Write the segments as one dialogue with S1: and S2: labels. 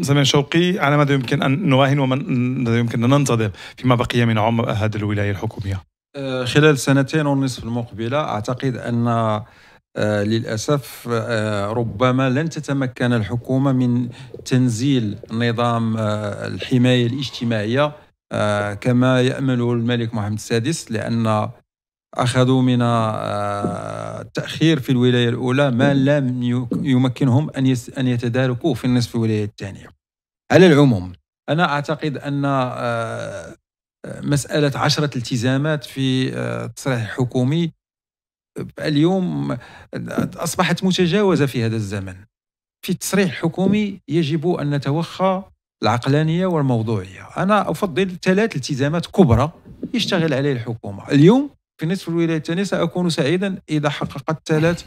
S1: زمان شوقي على ماذا يمكن أن نراهن وماذا يمكن أن ننتظر فيما بقي من عمر هذه الولاية الحكومية أه، خلال سنتين ونصف المقبلة أعتقد أن أه، للأسف أه، ربما لن تتمكن الحكومة من تنزيل نظام الحماية الاجتماعية كما يأمل الملك محمد السادس لأن أخذوا من التاخير في الولايه الاولى ما لم يمكنهم ان ان يتداركوه في النصف الولايه الثانيه على العموم انا اعتقد ان آه، مساله عشرة التزامات في التصريح آه، الحكومي اليوم اصبحت متجاوزه في هذا الزمن في التصريح الحكومي يجب ان نتوخى العقلانيه والموضوعيه انا افضل ثلاث التزامات كبرى يشتغل عليه الحكومه اليوم في نصف الولاية الثانية سأكون سعيدا إذا حققت ثلاث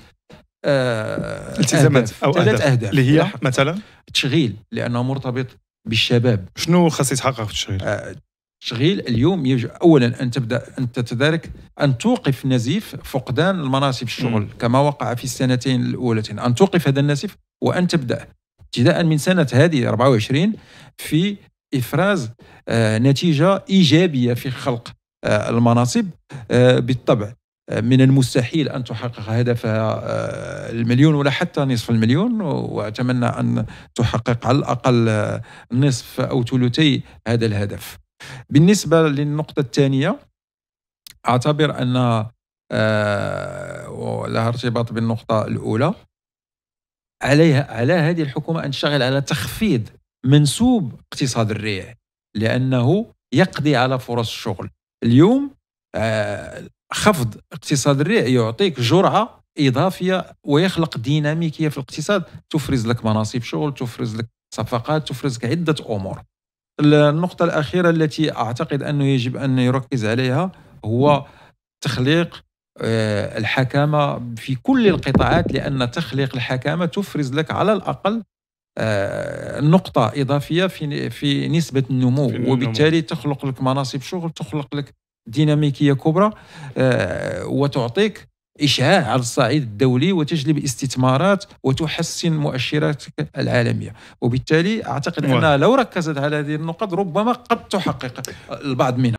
S1: آه، التزامات أو ثلاث أهداف. أهداف اللي هي مثلا التشغيل لأنه مرتبط بالشباب شنو خاص يتحقق في التشغيل؟ آه التشغيل اليوم يجب اولا ان تبدا ان تتدارك ان توقف نزيف فقدان المناصب الشغل م. كما وقع في السنتين الاولتين ان توقف هذا النزيف وان تبدا ابتداء من سنه هذه 24 في افراز آه نتيجه ايجابيه في خلق آه، المناصب آه، بالطبع آه، من المستحيل ان تحقق هدفها المليون ولا حتى نصف المليون واتمنى ان تحقق على الاقل نصف او ثلثي هذا الهدف. بالنسبه للنقطه الثانيه اعتبر ان لها ارتباط بالنقطه الاولى عليها على هذه الحكومه ان تشتغل على تخفيض منسوب اقتصاد الريع لانه يقضي على فرص الشغل اليوم آه، خفض اقتصاد الريع يعطيك جرعه اضافيه ويخلق ديناميكيه في الاقتصاد تفرز لك مناصب شغل تفرز لك صفقات تفرز لك عده امور النقطه الاخيره التي اعتقد انه يجب ان يركز عليها هو تخليق آه، الحكامه في كل القطاعات لان تخليق الحكامه تفرز لك على الاقل آه، نقطة إضافية في في نسبة النمو في وبالتالي تخلق لك مناصب شغل تخلق لك ديناميكية كبرى آه، وتعطيك إشعاع على الصعيد الدولي وتجلب استثمارات وتحسن مؤشراتك العالمية وبالتالي أعتقد أنها لو ركزت على هذه النقط ربما قد تحقق البعض منها